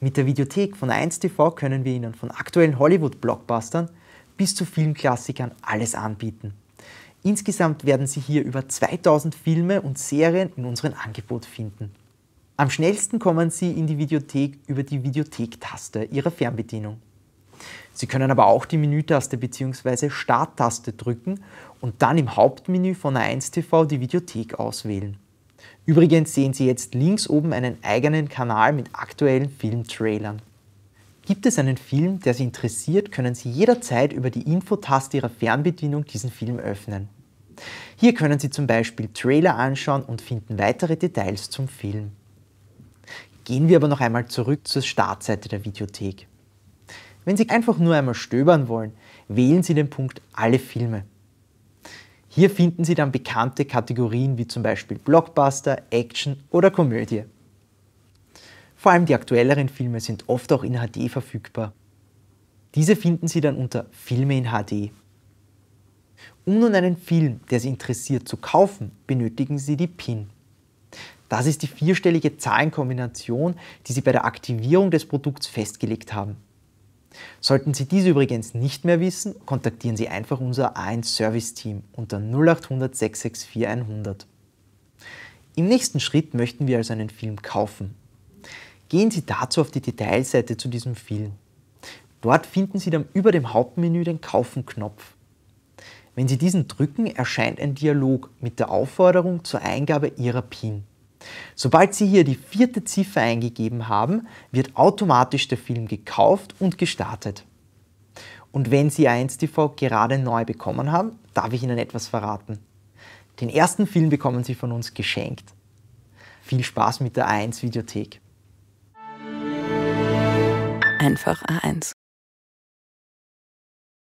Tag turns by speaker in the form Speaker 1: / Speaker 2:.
Speaker 1: Mit der Videothek von 1TV können wir Ihnen von aktuellen Hollywood-Blockbustern bis zu Filmklassikern alles anbieten. Insgesamt werden Sie hier über 2000 Filme und Serien in unserem Angebot finden. Am schnellsten kommen Sie in die Videothek über die Videothek-Taste Ihrer Fernbedienung. Sie können aber auch die Menütaste bzw. Starttaste drücken und dann im Hauptmenü von 1TV die Videothek auswählen. Übrigens sehen Sie jetzt links oben einen eigenen Kanal mit aktuellen Filmtrailern. Gibt es einen Film, der Sie interessiert, können Sie jederzeit über die Infotaste Ihrer Fernbedienung diesen Film öffnen. Hier können Sie zum Beispiel Trailer anschauen und finden weitere Details zum Film. Gehen wir aber noch einmal zurück zur Startseite der Videothek. Wenn Sie einfach nur einmal stöbern wollen, wählen Sie den Punkt Alle Filme. Hier finden Sie dann bekannte Kategorien wie zum Beispiel Blockbuster, Action oder Komödie. Vor allem die aktuelleren Filme sind oft auch in HD verfügbar. Diese finden Sie dann unter Filme in HD. Um nun einen Film, der Sie interessiert, zu kaufen, benötigen Sie die PIN. Das ist die vierstellige Zahlenkombination, die Sie bei der Aktivierung des Produkts festgelegt haben. Sollten Sie dies übrigens nicht mehr wissen, kontaktieren Sie einfach unser A1 Service Team unter 0800 664 100. Im nächsten Schritt möchten wir also einen Film kaufen. Gehen Sie dazu auf die Detailseite zu diesem Film. Dort finden Sie dann über dem Hauptmenü den Kaufen-Knopf. Wenn Sie diesen drücken, erscheint ein Dialog mit der Aufforderung zur Eingabe Ihrer PIN. Sobald Sie hier die vierte Ziffer eingegeben haben, wird automatisch der Film gekauft und gestartet. Und wenn Sie a 1TV gerade neu bekommen haben, darf ich Ihnen etwas verraten. Den ersten Film bekommen Sie von uns geschenkt. Viel Spaß mit der A1 Videothek. Einfach A1.